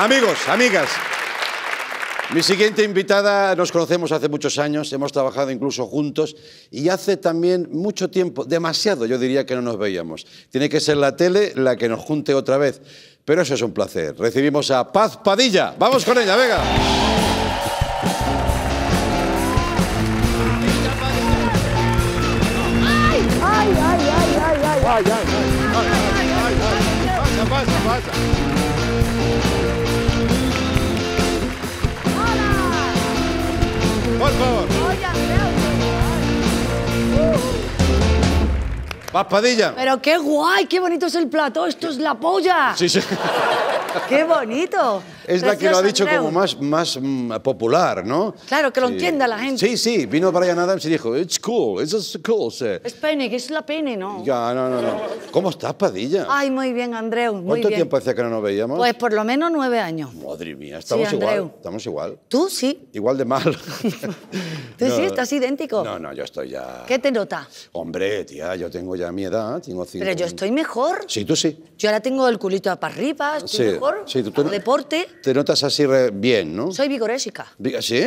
Amigos, amigas. Mi siguiente invitada, nos conocemos hace muchos años, hemos trabajado incluso juntos y hace también mucho tiempo, demasiado yo diría que no nos veíamos. Tiene que ser la tele la que nos junte otra vez, pero eso es un placer. Recibimos a Paz Padilla, vamos con ella, venga. Pero qué guay, qué bonito es el plato. esto es la polla. Sí, sí. Qué bonito es la que lo ha dicho como más, más mm, popular, ¿no? Claro, que lo entienda la gente. Sí, sí, vino allá nada y se dijo, it's cool, it's cool. Es pene, que es la pene, ¿no? Ya, no, no, no. ¿Cómo estás, Padilla? Ay, muy bien, Andreu, muy ¿Cuánto tiempo hacía que no nos veíamos? Pues por lo menos nueve años. Madre mía, estamos igual, estamos igual. ¿Tú sí? Igual de mal. ¿Tú sí estás idéntico? No, no, yo estoy ya... ¿Qué te nota? Hombre, tía, yo tengo ya mi edad, tengo cinco... Pero yo estoy mejor. Sí, tú sí. Yo ahora tengo el culito para arriba, estoy mejor, sí, tú, deporte te notas así bien, ¿no? Soy vigorésica. ¿Sí?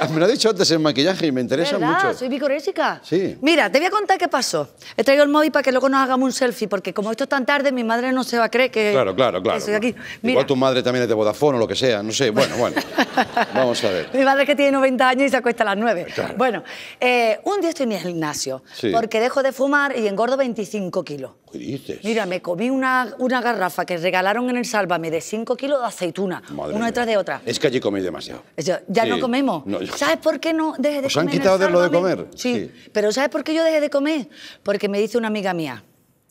Ah, me lo ha dicho antes el maquillaje y me interesa ¿Verdad? mucho. ¿Soy vigorésica? Sí. Mira, te voy a contar qué pasó. He traído el móvil para que luego nos hagamos un selfie, porque como esto es tan tarde, mi madre no se va a creer que. Claro, claro, claro. Estoy Igual tu madre también es de Vodafone o lo que sea, no sé. Bueno, bueno. Vamos a ver. Mi madre que tiene 90 años y se acuesta a las 9. Bueno, eh, un día estoy en el gimnasio, porque dejo de fumar y engordo 25 kilos. ¿Qué dices? Mira, me comí una, una garrafa que regalaron en el Sálvame de 5 kilos de aceituna, una detrás de otra. Es que allí coméis demasiado. ya no comemos. ¿Sabes por qué no dejé de comer? ¿Os han quitado de lo de comer? Sí. Pero ¿sabes por qué yo dejé de comer? Porque me dice una amiga mía,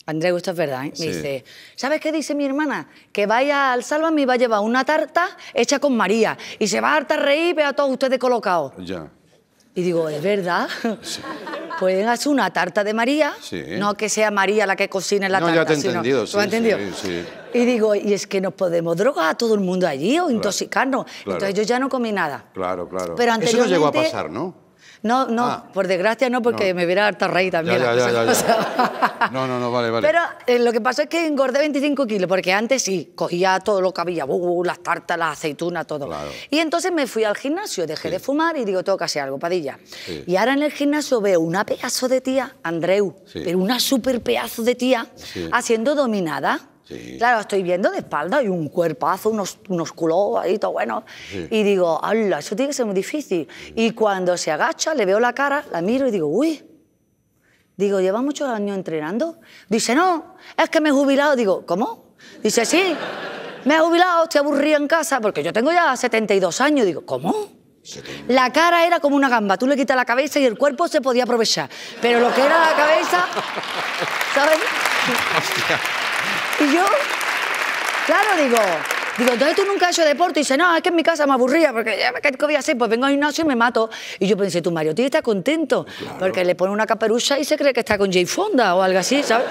Andrés, esto es verdad, me dice, ¿sabes qué dice mi hermana? Que vaya al Sálvame y va a llevar una tarta hecha con María y se va a hartar reír y ve a todos ustedes colocados. Ya. Y digo, ¿es verdad? Pueden hacer una tarta de María, no que sea María la que cocine la no, tarta. Ya te he entendido, entendido? Y digo, y es que nos podemos drogar a todo el mundo allí o intoxicarnos. Entonces yo ya no comí nada. Claro, claro. Pero Eso no llegó a pasar, ¿no? No, no, ah. por desgracia no, porque me hubiera harta raíz también. no, no, no, vale, vale. Pero eh, lo que pasó es que engordé 25 kilos, porque antes sí, cogía todo lo que había, uh, uh, las tartas, las aceitunas, todo. Y entonces me fui al gimnasio, dejé de fumar y digo, tengo que hacer algo, Padilla. Y ahora en el gimnasio veo una pedazo de tía, Andreu, pero una super pedazo de tía, haciendo dominada. Claro, estoy viendo de espalda y un cuerpazo, unos, unos culos ahí, todo bueno. Y digo, ¡hala! Eso tiene que ser muy difícil. Y cuando se agacha, le veo la cara, la miro y digo, ¡uy! Digo, ¿lleva muchos años entrenando? Dice, no, es que me he jubilado. Digo, ¿cómo? Dice, sí, me he jubilado, estoy aburría en casa, porque yo tengo ya 72 años. Digo, ¿cómo? La cara era como una gamba, tú le quitas la cabeza y el cuerpo se podía aprovechar, pero lo que era la cabeza, ¿sabes? Hostia. Y yo, claro, digo, Digo, entonces tú nunca has hecho deporte. Y dice, no, es que en mi casa me aburría, porque ya ¿qué voy a hacer? Pues vengo al gimnasio y me mato. Y yo pensé, tu Mario tío está contento, porque le pone una caperucha y se cree que está con Jay Fonda o algo así, ¿sabes?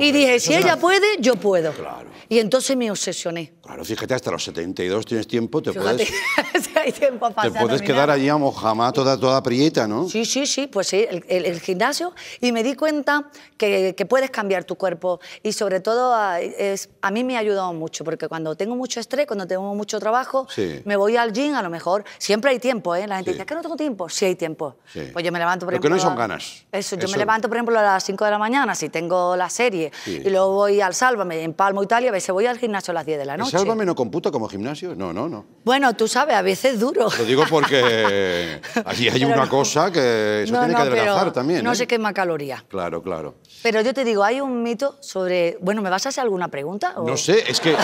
Y dije, si ella puede, yo puedo. Claro. Y entonces me obsesioné. Claro, fíjate, hasta los 72 tienes tiempo, te puedes Hay tiempo Te puedes quedar allí a mojama toda, toda prieta, ¿no? Sí, sí, sí, pues sí, el, gimnasio. Y me di cuenta que, puedes cambiar tu cuerpo. Y sobre todo, a, ah, es, a mí me ha ayudado mucho, porque cuando tengo mucho estrés, cuando tengo mucho trabajo, me voy al gym, a lo mejor. Siempre hay tiempo, ¿eh? La gente dice, ¿es que no tengo tiempo? Sí hay tiempo. Pues yo me levanto, por ejemplo... que no son ganas. Eso, yo me levanto, por ejemplo, a las 5 de la mañana, si tengo la serie, y luego voy al Sálvame, en Palmo, Italia, a veces voy al gimnasio a las 10 de la noche. ¿El Sálvame no computa como gimnasio? No, no, no. Bueno, tú sabes, a veces duro. Lo digo porque aquí hay una cosa que eso tiene que adelgazar también. No ¿eh? sé qué quema caloría. Claro, claro. Pero yo te digo, hay un mito sobre... Bueno, ¿me vas a hacer alguna pregunta? No sé, es que...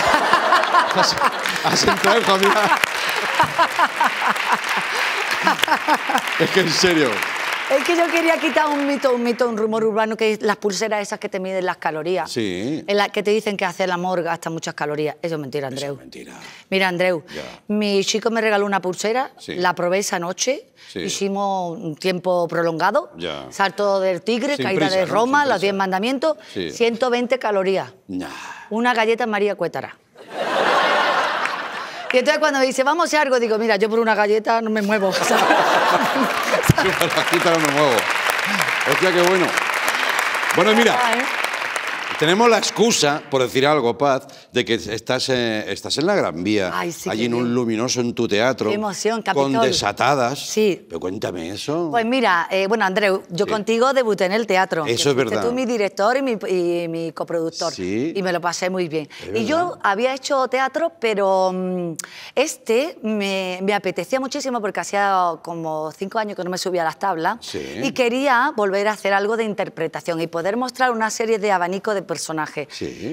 has, entrado es que en serio... Es que yo quería quitar un mito, un mito, un rumor urbano que es las pulseras esas que te miden las calorías. Sí. que te dicen que hacer la morga hasta muchas calorías. Eso es mentira, Andreu. Eso es mentira. Mira, Andreu, mi chico me regaló una pulsera, la probé esa noche, hicimos un tiempo prolongado, salto del tigre, caída de Roma, los diez mandamientos, 120 calorías. Una galleta María Cuétara. y entonces cuando me dice, vamos a hacer algo, digo, mira, yo por una galleta no me muevo. para la quita, no me muevo. sea qué bueno. Bueno, mira. Tenemos la excusa, por decir algo, Paz, de que estás, eh, estás en la Gran Vía, allí en un luminoso en tu teatro. Qué emoción, Con desatadas. Sí. Pero cuéntame eso. Pues mira, eh, bueno, Andreu, yo contigo debuté en el teatro. Eso es verdad. Tú mi director y mi, coproductor. Sí. Y me lo pasé muy bien. y yo había hecho teatro, pero mm, este me, apetecía muchísimo porque hacía como cinco años que no me subía a las tablas. Sí. Y quería volver a hacer algo de interpretación y poder mostrar una serie de abanico de personaje.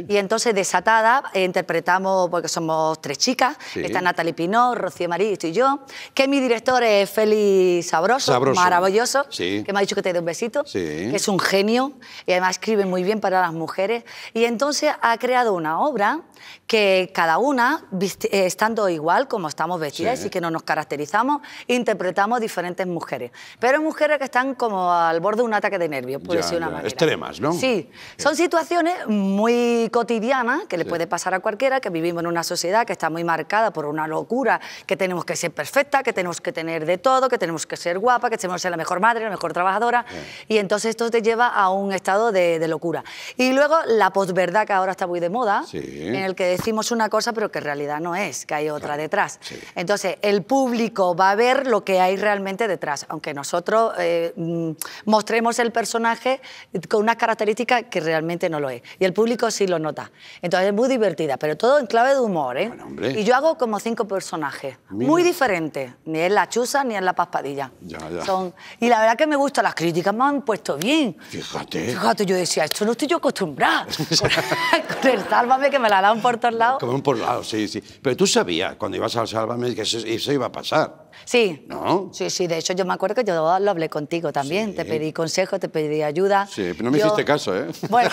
Y entonces, desatada, eh, interpretamos, porque somos tres chicas, está Natalie Pinot, Rocío Marí, y yo, que mi director es Félix Sabroso, maravilloso, que me ha dicho que te dé un besito, que es un genio y además escribe muy bien para las mujeres. Y entonces ha creado una obra que cada una, eh, estando igual como estamos vestidas y que no nos caracterizamos, interpretamos diferentes mujeres. Pero mujeres que están como al borde de un ataque de nervios, por una manera. Extremas, ¿no? Sí, son situaciones muy cotidiana que le puede pasar a cualquiera, que vivimos en una sociedad que está muy marcada por una locura, que tenemos que ser perfecta, que tenemos que tener de todo, que tenemos que ser guapa, que tenemos que ser la mejor madre, la mejor trabajadora. Y entonces esto te lleva a un estado de, locura. Y luego la posverdad que ahora está muy de moda, en el que decimos una cosa pero que en realidad no es, que hay otra detrás. Entonces el público va a ver lo que hay realmente detrás, aunque nosotros eh, mm, mostremos el personaje con unas características que realmente no lo es y el público sí lo nota. Entonces es muy divertida, pero todo en clave de humor. ¿eh? y yo hago como cinco personajes, muy diferentes. Ni es la chusa ni es la paspadilla. Son... Y la verdad que me gusta, las críticas me han puesto bien. Fíjate. Fíjate, yo decía, esto no estoy yo acostumbrada. con, el sálvame que me la dan por todos lados. Como lados, sí, sí. Pero tú sabías cuando ibas al sálvame que eso iba a pasar. Sí. ¿No? Sí, sí. De hecho, yo me acuerdo que yo lo hablé contigo también. Te pedí consejo, te pedí ayuda. Sí, pero no me hiciste caso, ¿eh? Bueno.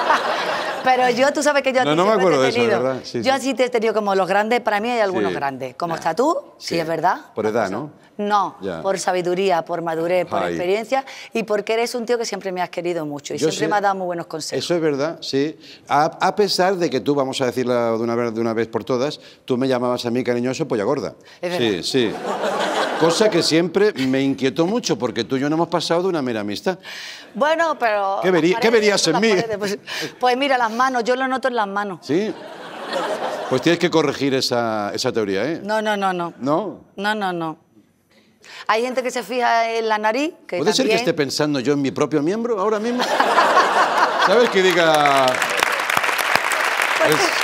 pero yo, tú sabes que yo. No, no me acuerdo de ¿verdad? yo sí. te he tenido como los grandes. Para mí hay algunos grandes. Como está tú, sí. es verdad. Por edad, ¿no? No, por sabiduría, por madurez, por experiencia y porque eres un tío que siempre me has querido mucho y siempre me has dado muy buenos consejos. Eso es verdad, sí. A, pesar de que tú, vamos a decirlo de una, vez, de una vez por todas, tú me llamabas a mí cariñoso polla pues gorda. Es verdad. Sí, sí. Cosa que siempre me inquietó mucho, porque tú y yo no hemos pasado de una mera amistad. Bueno, pero... ¿Qué, verías en mí? Pues, pues, mira, las manos, yo lo noto en las manos. ¿Sí? Pues tienes que corregir esa, esa teoría, ¿eh? No, no, no, no. ¿No? No, no, no. Hay gente que se fija en la nariz. ¿Puede ser que esté pensando yo en mi propio miembro ahora mismo? ¿Sabes? qué diga.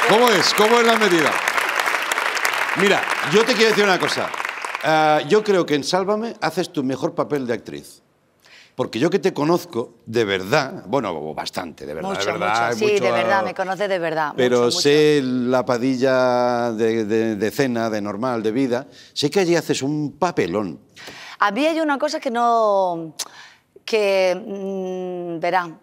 ¿Cómo es? ¿Cómo es la medida? Mira, yo te quiero decir una cosa. Eh, yo creo que en Sálvame haces tu mejor papel de actriz. Porque yo que te conozco de verdad, bueno, bastante, de verdad, de verdad. Mucho. Sí, de verdad, me conoce de verdad. Pero sé la padilla de, cena, de normal, de vida. Sé que allí haces un papelón. Había mí una cosa que no... que... Mm, verán,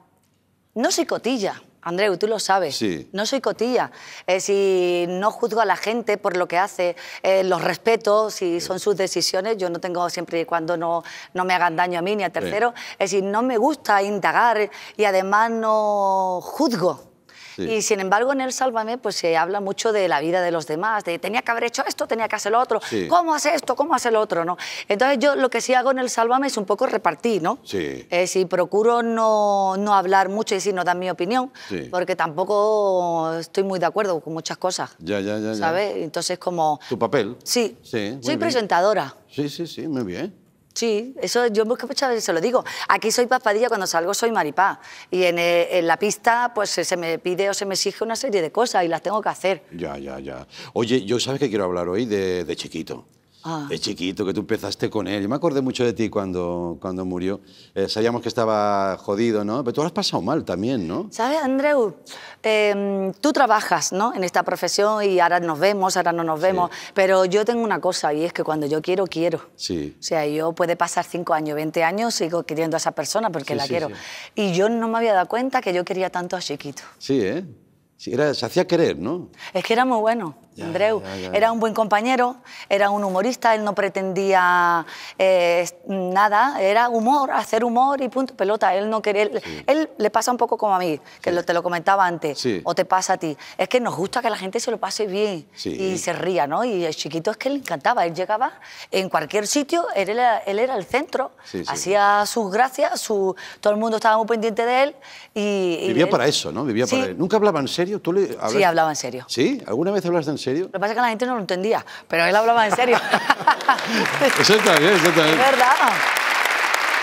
no soy cotilla. Andreu, tú lo sabes. No soy cotilla. Eh, si no juzgo a la gente por lo que hace, eh, los respeto, si son sus decisiones, yo no tengo siempre y cuando no, no me hagan daño a mí ni a terceros. Es decir, no me gusta indagar y además no juzgo. Y sin embargo, en el Sálvame pues, se habla mucho de la vida de los demás, de tenía que haber hecho esto, tenía que hacer lo otro, cómo hace esto, cómo hace lo otro, ¿no? Entonces yo lo que sí hago en el Sálvame es un poco repartir, ¿no? Sí. Eh, si procuro no, no, hablar mucho y si no dar mi opinión, porque tampoco estoy muy de acuerdo con muchas cosas. Ya, ya, ya. ¿Sabes? Entonces como... Tu papel. Sí. sí Soy presentadora. Sí, sí, sí, muy bien. Sí, eso yo muchas veces se lo digo. Aquí soy papadilla, cuando salgo soy maripá. Y en, eh, la pista pues eh, se me pide o se me exige una serie de cosas y las tengo que hacer. Ya, ya, ya. Oye, yo sabes que quiero hablar hoy de Chiquito. Ah. chiquito, que tú empezaste con él. Yo me acordé mucho de ti cuando, cuando murió. Eh, sabíamos que estaba jodido, ¿no? Pero tú lo has pasado mal también, ¿no? ¿Sabes, Andreu? Em, tú trabajas, ¿no? En esta profesión y ahora nos vemos, ahora no nos vemos. Pero yo tengo una cosa y es que cuando yo quiero, quiero. Sí. O sea, yo puede pasar 5 años, 20 años, sigo queriendo a esa persona porque la quiero. Y yo no me había dado cuenta que yo quería tanto a Chiquito. Sí, ¿eh? Era, se hacía querer, ¿no? Es que era muy bueno. Andreu. era un buen compañero, era un humorista, él no pretendía eh, nada, era humor, hacer humor y punto, pelota. Él no quería. Él, le pasa un poco como a mí, que lo, te lo comentaba antes, o te pasa a ti. Es que nos gusta que la gente se lo pase bien y se ría, ¿no? Y el chiquito es que le encantaba, él llegaba en cualquier sitio, él era, el centro, hacía sus gracias, su, todo el mundo estaba muy pendiente de él. Y, Vivía para eso, ¿no? Vivía para él. ¿Nunca hablaba en serio? ¿Tú le, Sí, hablaba en serio. ¿Sí? ¿Alguna vez hablaste en serio? Lo que pasa es que la gente no lo entendía, pero él hablaba en serio. eso está bien, eso está bien. Es verdad.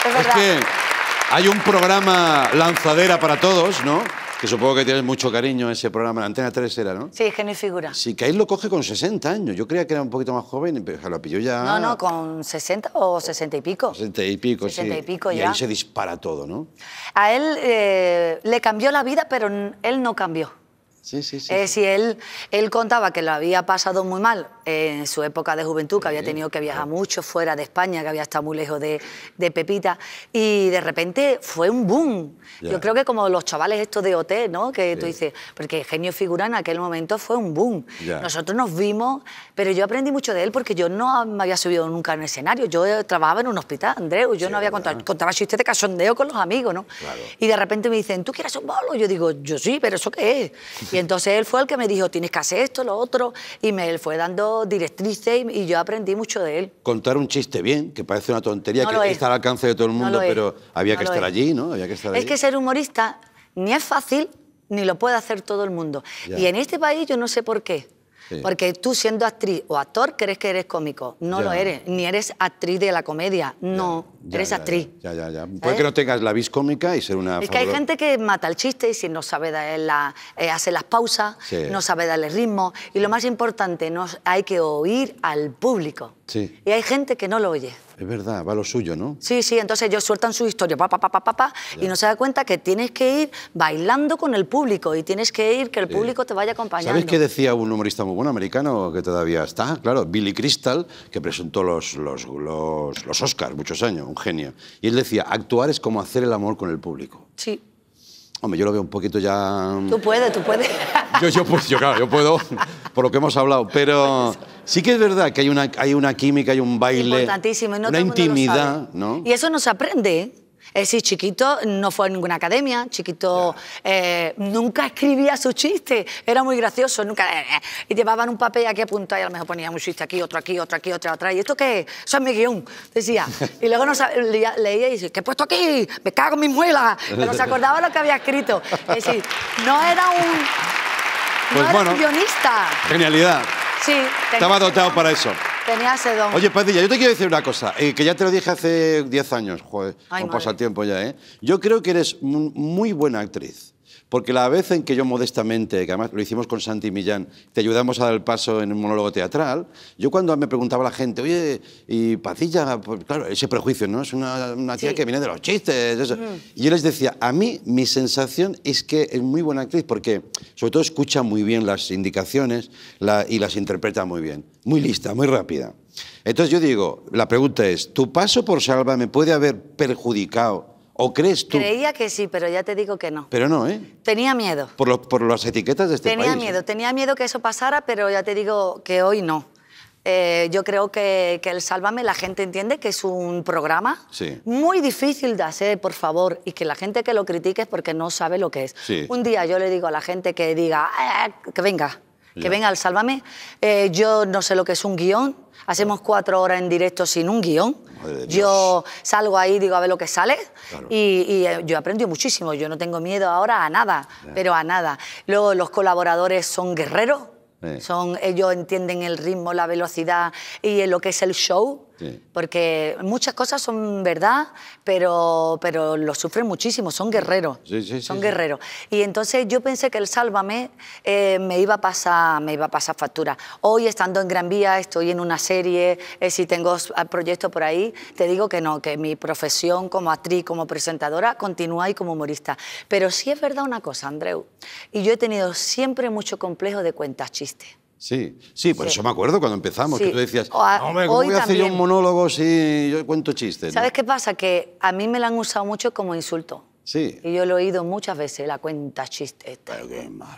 Es verdad. que hay un programa lanzadera para todos, ¿no? Que supongo que tienes mucho cariño ese programa, Antena 3 era, ¿no? Sí, genio y figura. Sí, que ahí lo coge con 60 años. Yo creía que era un poquito más joven, pero lo pilló ya... No, no, con 60 o 60 y pico. 60 y pico, 60 sí. y pico y ahí se dispara todo, ¿no? A él eh, le cambió la vida, pero él no cambió. Sí, sí, sí. si él, él contaba que lo había pasado muy mal en su época de juventud, que había tenido que viajar mucho fuera de España, que había estado muy lejos de, Pepita, y de repente fue un boom. Yo creo que como los chavales estos de hotel ¿no? Que tú dices, porque Genio Figura en aquel momento fue un boom. Nosotros nos vimos, pero yo aprendí mucho de él porque yo no me había subido nunca en el escenario, yo eh, trabajaba en un hospital, Andreu, yo no había contado, contaba chistes de casondeo con los amigos, ¿no? Y de repente me dicen, ¿tú quieres un bolo? Yo digo, yo sí, pero ¿eso qué es? y entonces él fue el que me dijo, tienes que hacer esto, lo otro, y me fue dando directriz directrices y, yo aprendí mucho de él. Contar un chiste bien, que parece una tontería, que está al alcance de todo el mundo, pero había que estar allí, ¿no? Había que estar es que ser humorista ni es fácil ni lo puede hacer todo el mundo. Y en este país yo no sé por qué. Porque tú siendo actriz o actor crees que eres cómico. No lo eres. Ni eres actriz de la comedia. No, eres actriz. Ya, ya, ya. ¿Eh? Puede que no tengas la vis cómica y ser una... Es que hay gente que mata el chiste y si no sabe dar la, eh, hace las pausas, no sabe darle ritmo. Y lo más importante, no hay que oír al público. Sí. Y hay gente que no lo oye. Es verdad, va lo suyo, ¿no? Sí, sí, entonces ellos sueltan su historia, papá, papá, papá, y no se da cuenta que tienes que ir bailando con el público y tienes que ir que el público te vaya acompañando. ¿Sabes qué decía un humorista muy bueno americano que todavía está? Claro, Billy Crystal, que presentó los, los, los, los Oscars muchos años, un genio. Y él decía, actuar es como hacer el amor con el público. Sí. Hombre, yo lo veo un poquito ya... Mm, tú puedes, tú puedes. Yo, yo, pues, yo, claro, yo puedo, por lo que hemos hablado, pero sí que es verdad que hay una, hay una química, hay un baile, Importantísimo, una intimidad, ¿no? Y eso nos aprende, ¿eh? Es eh, decir, Chiquito no fue a ninguna academia, Chiquito eh, nunca escribía sus chistes, era muy gracioso, nunca... Eh, y llevaban un papel aquí apuntado y a lo mejor ponía un chiste aquí, otro aquí, otro aquí, otro atrás. ¿Y esto qué Eso es mi guión, decía. Y luego no leía, y decía, ¿qué he puesto aquí? Me cago en mis muelas. Pero se acordaba lo que había escrito. Es decir, no era un... Pues no bueno, un guionista. Genialidad. Sí. Estaba dotado para eso. Tenía ese don. Oye, Padilla, yo te quiero decir una cosa, eh, que ya te lo dije hace 10 años, joder, Ay, con ya, ¿eh? Yo creo que eres muy buena actriz. Porque la vez en que yo modestamente, que además lo hicimos con Santi Millán, te ayudamos a dar el paso en un monólogo teatral, yo cuando me preguntaba la gente, oye, y Pacilla, pues claro, ese prejuicio, ¿no? Es una, una tía que viene de los chistes. Eso. Y yo les decía, a mí mi sensación es que es muy buena actriz porque sobre todo escucha muy bien las indicaciones y las interpreta muy bien. Muy lista, muy rápida. Entonces yo digo, la pregunta es, ¿tu paso por Salva me puede haber perjudicado ¿O crees tú? Creía que sí, pero ya te digo que no. Pero no, ¿eh? Tenía miedo. Por, las etiquetas de este tenía país. Tenía miedo, ¿eh? tenía miedo que eso pasara, pero ya te digo que hoy no. Eh, yo creo que, el Sálvame la gente entiende que es un programa muy difícil de hacer, por favor, y que la gente que lo critique es porque no sabe lo que es. Un día yo le digo a la gente que diga, ah, que venga, que venga El Sálvame, eh, yo no sé lo que es un guión, Hacemos cuatro horas en directo sin un guión. Yo salgo ahí, digo a ver lo que sale y, eh, yo aprendí muchísimo. Yo no tengo miedo ahora a nada, pero a nada. Luego los colaboradores son guerreros. Son, ellos entienden el ritmo, la velocidad y lo que es el show porque muchas cosas son verdad, pero, pero lo sufren muchísimo, son guerreros. son guerreros. Y entonces yo pensé que el Sálvame eh, me, iba a pasar, me iba a pasar factura. Hoy estando en Gran Vía, estoy en una serie, eh, si tengo ah, proyectos por ahí, te digo que no, que mi profesión como actriz, como presentadora, continúa y como humorista. Pero sí es verdad una cosa, Andreu, y yo he tenido siempre mucho complejo de cuentas chistes. Sí, sí, pues eso me acuerdo cuando empezamos, que tú decías, voy a hacer un monólogo si yo cuento chistes? ¿Sabes qué pasa? Que a mí me la han usado mucho como insulto. Sí. Y yo lo he oído muchas veces, la cuenta chistes.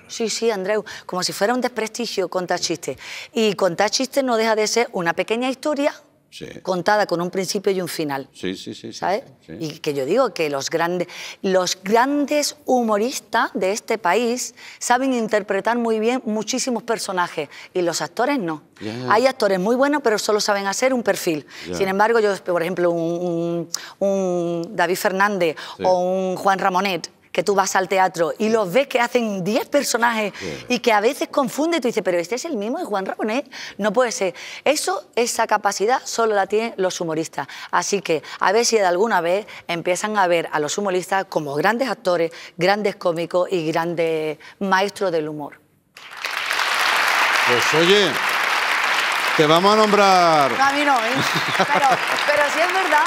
Sí, sí, Andreu, como si fuera un desprestigio contar chistes. Y contar chistes no deja de ser una pequeña historia contada con un principio y un final. Sí, sí, sí. ¿Sabes? Y que yo digo que los grandes, los grandes humoristas de este país saben interpretar muy bien muchísimos personajes y los actores no. Hay actores muy buenos, pero solo saben hacer un perfil. Sin embargo, yo, por ejemplo, un David Fernández o un Juan Ramonet, que tú vas al teatro y los ves que hacen 10 personajes y que a veces confunde, tú dices, pero este es el mismo de Juan eh... no puede ser. Eso, esa capacidad solo la tienen los humoristas. Así que a ver si de alguna vez empiezan a ver a los humoristas como grandes actores, grandes cómicos y grandes maestros del humor. Pues oye, te vamos a nombrar. a mí no, ¿eh? pero, si es verdad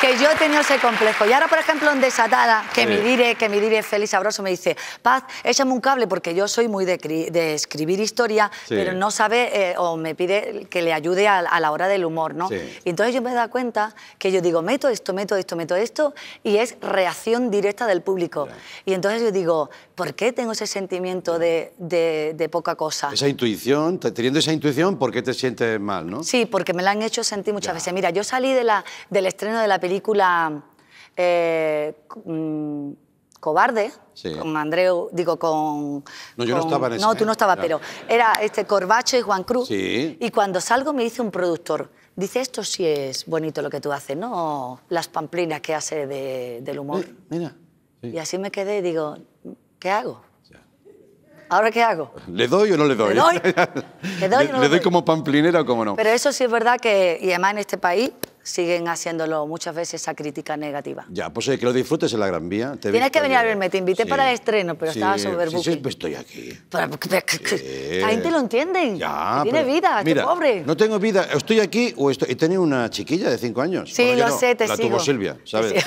que yo he tenido ese complejo. Y ahora, por ejemplo, en Desatada, que me diré, que me diré Félix Sabroso, me dice, Paz, échame un cable porque yo soy muy de, escribir historia, pero no sabe eh, o me pide que le ayude a, la hora del humor, ¿no? Y entonces yo me he dado cuenta que yo digo, meto esto, meto esto, meto esto, y es reacción directa del público. Y entonces yo digo, ¿por qué tengo ese sentimiento de, poca cosa? Esa intuición, teniendo esa intuición, ¿por qué te sientes mal, no? Sí, porque me la han hecho sentir muchas veces. Mira, yo salí de la, del estreno de la película película eh, mm, Cobarde, con Andreu, digo, con... No, yo no estaba en eso. No, tú no ¿eh? estabas, pero era este Corbacho y Juan Cruz. Y cuando salgo me dice un productor, dice, esto sí es bonito lo que tú haces, ¿no? Las pamplinas que hace del humor. Eh, mira. Y así me quedé y digo, ¿qué hago? ¿Ahora qué hago? ¿Le doy o no le doy? ¿Le doy, ¿Le doy, como pamplinera o como no? Pero eso sí es verdad que, y además en este país, siguen haciéndolo muchas veces esa crítica negativa. Ya, pues es que lo disfrutes en la Gran Vía. Tienes que venir a verme, te invité para el estreno, pero estaba sobre Sí, sí, pues estoy aquí. Pero, pero, lo entienden. ya, tiene vida, qué este pobre. No tengo vida, estoy aquí o estoy... He tenido una chiquilla de cinco años. Sí, lo sé, te la sigo. La tuvo Silvia, ¿sabes?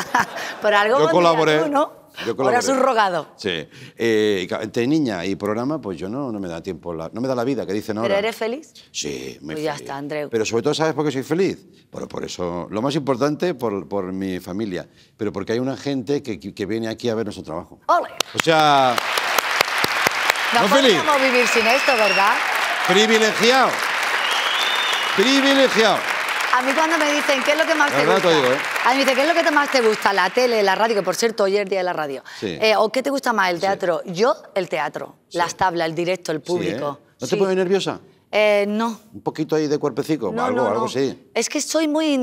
Por algo yo colaboré, ¿no? Yo Ahora soy rogado. Sí. Eh, entre niña y programa, pues yo no, no me da tiempo, no me da la vida que dicen No. ¿Pero eres feliz? Sí, muy pues ya está, Andreu. Pero sobre todo, ¿sabes por qué soy feliz? Por, por eso, lo más importante, por, mi familia, pero porque hay una gente que, viene aquí a ver nuestro trabajo. ¡Ole! O sea... No, podemos vivir sin esto, ¿verdad? Privilegiado. Privilegiado. A mí cuando me dicen, ¿qué es lo que más te gusta? ¿eh? A mí me ¿qué es lo que más te gusta? La tele, la radio, que por cierto, hoy es día de la radio. Eh, ¿O qué te gusta más, el teatro? Yo, el teatro, las tablas, el directo, el público. ¿eh? ¿No te pones nerviosa? Eh, no. Un poquito ahí de cuerpecito, algo, algo sí. Es que soy muy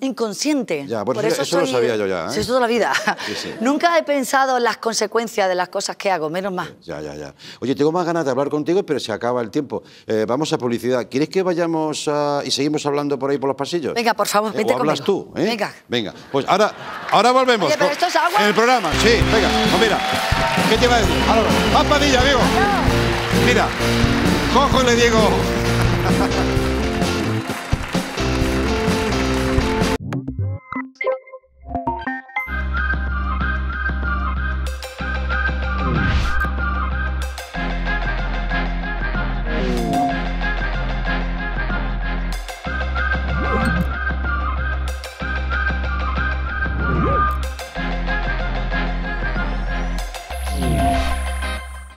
inconsciente. Ya, pues eso, lo sabía yo ya. ¿eh? Eso toda la vida. Nunca he pensado en las consecuencias de las cosas que hago, menos más. Ya, ya, ya. Oye, tengo más ganas de hablar contigo, pero se acaba el tiempo. Eh, vamos a publicidad. ¿Quieres que vayamos y seguimos hablando por ahí por los pasillos? Venga, por favor, vete o hablas tú, tú, ¿eh? Venga. Venga. Pues ahora, ahora volvemos. esto es agua. En el programa, sí. Venga, pues mira. ¿Qué te va a decir? Ahora, amigo. Mira cojo le digo...